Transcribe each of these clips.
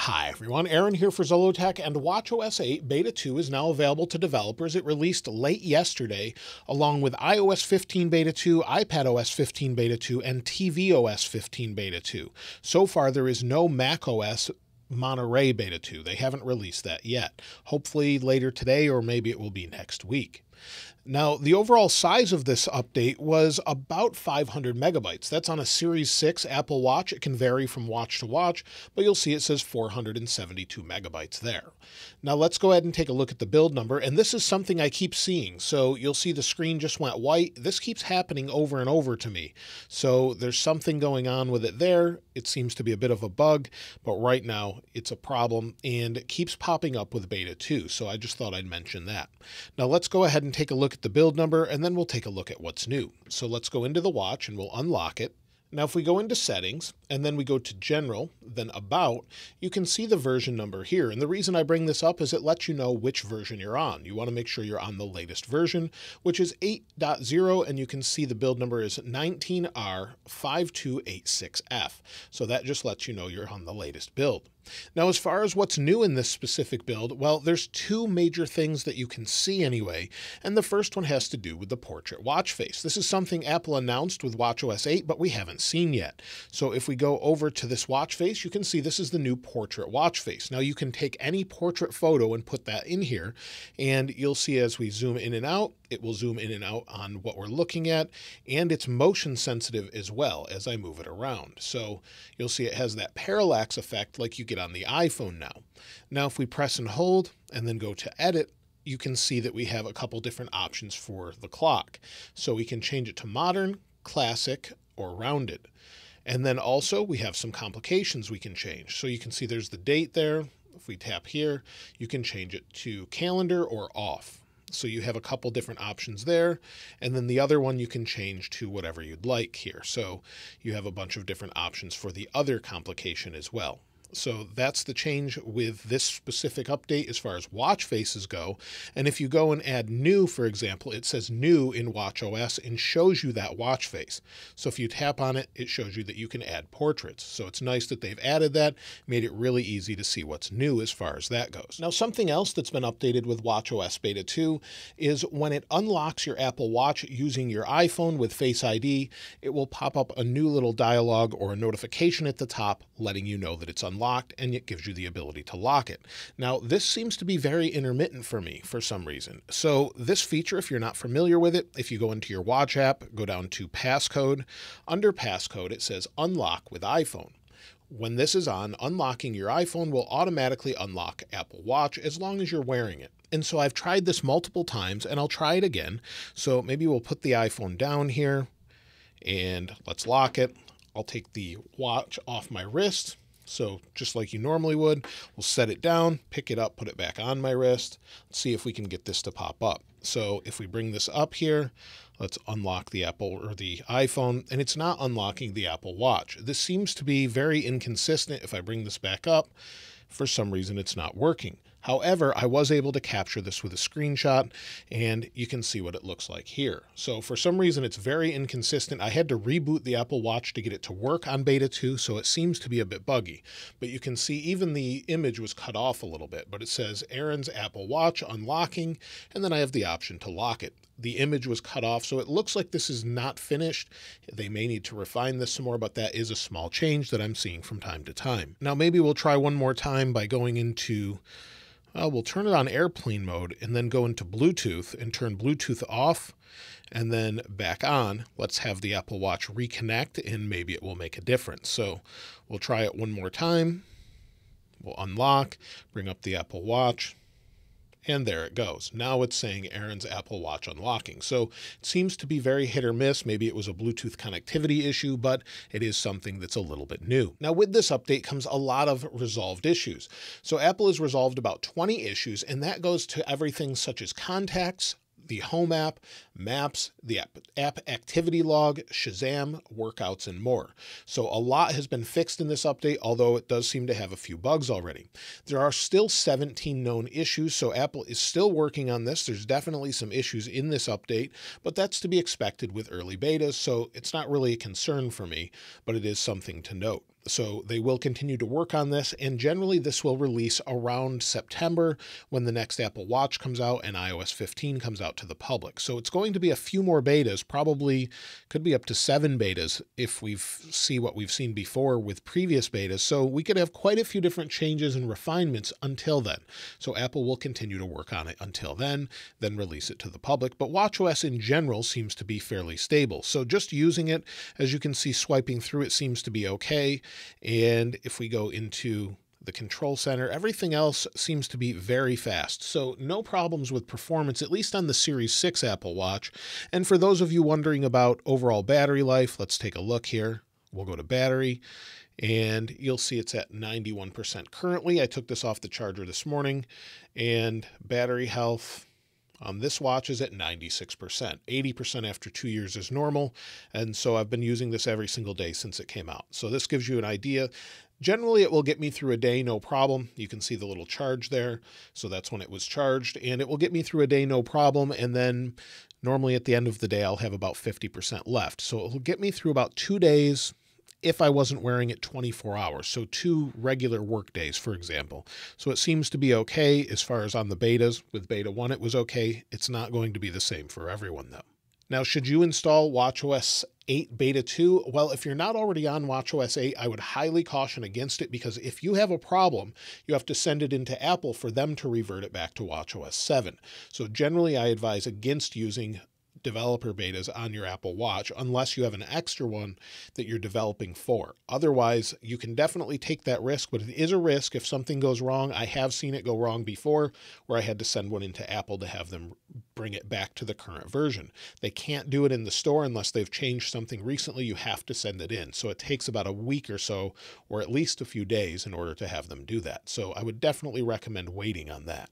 Hi everyone, Aaron here for Zolotech, and WatchOS 8 Beta 2 is now available to developers. It released late yesterday, along with iOS 15 Beta 2, iPadOS 15 Beta 2, and tvOS 15 Beta 2. So far, there is no macOS Monterey Beta 2. They haven't released that yet. Hopefully later today, or maybe it will be next week. Now, the overall size of this update was about 500 megabytes. That's on a Series 6 Apple Watch. It can vary from watch to watch, but you'll see it says 472 megabytes there. Now, let's go ahead and take a look at the build number. And this is something I keep seeing. So you'll see the screen just went white. This keeps happening over and over to me. So there's something going on with it there. It seems to be a bit of a bug, but right now it's a problem and it keeps popping up with beta 2. So I just thought I'd mention that. Now, let's go ahead and take a look at the build number and then we'll take a look at what's new. So let's go into the watch and we'll unlock it. Now, if we go into settings and then we go to general, then about, you can see the version number here. And the reason I bring this up is it lets you know which version you're on. You want to make sure you're on the latest version, which is 8.0. And you can see the build number is 19R5286F. So that just lets you know you're on the latest build. Now, as far as what's new in this specific build, well, there's two major things that you can see anyway, and the first one has to do with the portrait watch face. This is something Apple announced with watchOS 8, but we haven't seen yet. So if we go over to this watch face, you can see this is the new portrait watch face. Now you can take any portrait photo and put that in here, and you'll see as we zoom in and out, it will zoom in and out on what we're looking at, and it's motion sensitive as well as I move it around. So you'll see it has that parallax effect like you get it on the iPhone now. Now, if we press and hold and then go to edit, you can see that we have a couple different options for the clock. So we can change it to modern, classic, or rounded. And then also we have some complications we can change. So you can see there's the date there. If we tap here, you can change it to calendar or off. So you have a couple different options there. And then the other one you can change to whatever you'd like here. So you have a bunch of different options for the other complication as well. So that's the change with this specific update as far as watch faces go. And if you go and add new, for example, it says new in watch OS and shows you that watch face. So if you tap on it, it shows you that you can add portraits. So it's nice that they've added that, made it really easy to see what's new as far as that goes. Now, something else that's been updated with watch OS beta 2 is when it unlocks your Apple watch using your iPhone with face ID, it will pop up a new little dialogue or a notification at the top, letting you know that it's unlocked unlocked and it gives you the ability to lock it. Now, this seems to be very intermittent for me for some reason. So this feature, if you're not familiar with it, if you go into your watch app, go down to passcode, under passcode, it says unlock with iPhone. When this is on, unlocking your iPhone will automatically unlock Apple Watch as long as you're wearing it. And so I've tried this multiple times and I'll try it again. So maybe we'll put the iPhone down here and let's lock it. I'll take the watch off my wrist. So just like you normally would, we'll set it down, pick it up, put it back on my wrist, see if we can get this to pop up. So if we bring this up here, let's unlock the Apple or the iPhone, and it's not unlocking the Apple Watch. This seems to be very inconsistent. If I bring this back up, for some reason it's not working. However, I was able to capture this with a screenshot and you can see what it looks like here. So for some reason, it's very inconsistent. I had to reboot the Apple Watch to get it to work on beta 2, so it seems to be a bit buggy. But you can see even the image was cut off a little bit, but it says Aaron's Apple Watch unlocking, and then I have the option to lock it the image was cut off. So it looks like this is not finished. They may need to refine this some more, but that is a small change that I'm seeing from time to time. Now, maybe we'll try one more time by going into uh, we'll turn it on airplane mode and then go into Bluetooth and turn Bluetooth off and then back on. Let's have the Apple Watch reconnect and maybe it will make a difference. So we'll try it one more time. We'll unlock, bring up the Apple Watch and there it goes. Now it's saying Aaron's Apple Watch unlocking. So it seems to be very hit or miss. Maybe it was a Bluetooth connectivity issue, but it is something that's a little bit new. Now with this update comes a lot of resolved issues. So Apple has resolved about 20 issues and that goes to everything such as contacts, the Home app, Maps, the app, app Activity Log, Shazam, Workouts, and more. So a lot has been fixed in this update, although it does seem to have a few bugs already. There are still 17 known issues, so Apple is still working on this. There's definitely some issues in this update, but that's to be expected with early betas, so it's not really a concern for me, but it is something to note. So they will continue to work on this, and generally this will release around September when the next Apple Watch comes out and iOS 15 comes out to the public. So it's going to be a few more betas, probably could be up to seven betas if we see what we've seen before with previous betas. So we could have quite a few different changes and refinements until then. So Apple will continue to work on it until then, then release it to the public. But WatchOS in general seems to be fairly stable. So just using it, as you can see swiping through, it seems to be okay. And if we go into the control center, everything else seems to be very fast. So no problems with performance, at least on the Series 6 Apple Watch. And for those of you wondering about overall battery life, let's take a look here. We'll go to battery and you'll see it's at 91% currently. I took this off the charger this morning and battery health on um, this watch is at 96%. 80% after two years is normal. And so I've been using this every single day since it came out. So this gives you an idea. Generally, it will get me through a day, no problem. You can see the little charge there. So that's when it was charged and it will get me through a day, no problem. And then normally at the end of the day, I'll have about 50% left. So it'll get me through about two days, if I wasn't wearing it 24 hours. So two regular work days, for example. So it seems to be okay as far as on the betas. With beta 1, it was okay. It's not going to be the same for everyone, though. Now, should you install watchOS 8 Beta 2? Well, if you're not already on watchOS 8, I would highly caution against it because if you have a problem, you have to send it into Apple for them to revert it back to watchOS 7. So generally, I advise against using developer betas on your Apple Watch unless you have an extra one that you're developing for. Otherwise, you can definitely take that risk, but it is a risk if something goes wrong. I have seen it go wrong before where I had to send one into Apple to have them bring it back to the current version. They can't do it in the store unless they've changed something recently. You have to send it in. So it takes about a week or so, or at least a few days in order to have them do that. So I would definitely recommend waiting on that.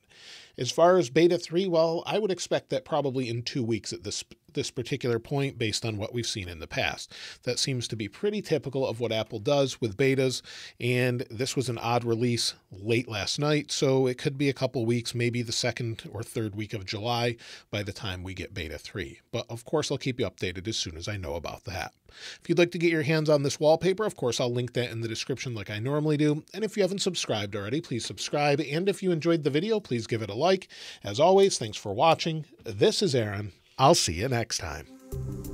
As far as beta 3, well, I would expect that probably in two weeks at this this particular point based on what we've seen in the past. That seems to be pretty typical of what Apple does with betas, and this was an odd release late last night, so it could be a couple weeks, maybe the second or third week of July by the time we get beta 3. But of course, I'll keep you updated as soon as I know about that. If you'd like to get your hands on this wallpaper, of course, I'll link that in the description like I normally do. And if you haven't subscribed already, please subscribe. And if you enjoyed the video, please give it a like. As always, thanks for watching. This is Aaron, I'll see you next time.